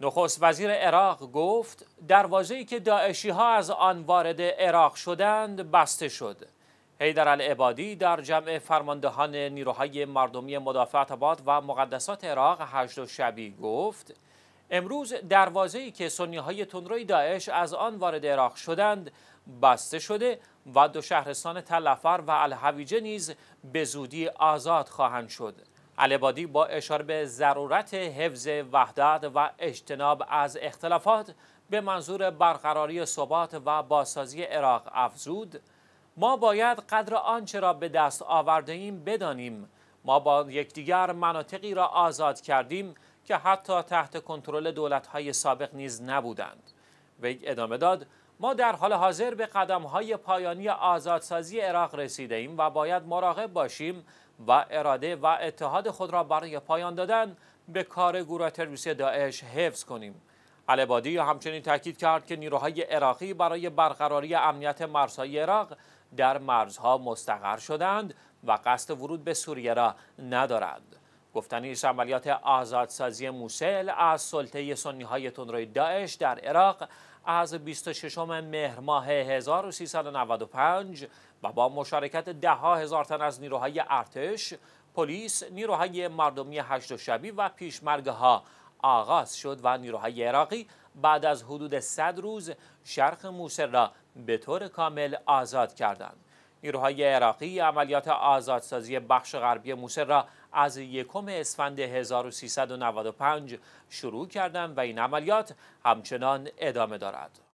نخست وزیر عراق گفت ای که داعشی ها از آن وارد عراق شدند بسته شد. حیدر العبادی در جمع فرماندهان نیروهای مردمی مدافع آباد و مقدسات عراق هشت و گفت امروز ای که سنی های تندروی داعش از آن وارد عراق شدند بسته شده و دو شهرستان تلفر و الحویجه نیز به زودی آزاد خواهند شد. علبادی با اشاره به ضرورت حفظ وحدت و اجتناب از اختلافات به منظور برقراری ثبات و بازسازی عراق افزود ما باید قدر آنچه را به دست آورده ایم بدانیم ما با یکدیگر مناطقی را آزاد کردیم که حتی تحت کنترل دولت‌های سابق نیز نبودند وی ادامه داد ما در حال حاضر به قدم پایانی آزادسازی عراق رسیده ایم و باید مراقب باشیم و اراده و اتحاد خود را برای پایان دادن به کار گروه تروریستی داعش حفظ کنیم علبادی همچنین تاکید کرد که نیروهای عراقی برای برقراری امنیت مرزهای عراق در مرزها مستقر شدند و قصد ورود به سوریه را ندارند گفتن عملیات آزادسازی موسل از سلطه سنی های تندروی داعش در عراق از 26 مهر ماه 1395 و با مشارکت ده ها هزار تن از نیروهای ارتش، پلیس، نیروهای مردمی هشت و شبی و پیشمرگه ها آغاز شد و نیروهای عراقی بعد از حدود 100 روز شرق موسل را به طور کامل آزاد کردند. نیروهای عراقی عملیات آزادسازی بخش غربی موسر را از یکم اسفند 1395 شروع کردند و این عملیات همچنان ادامه دارد.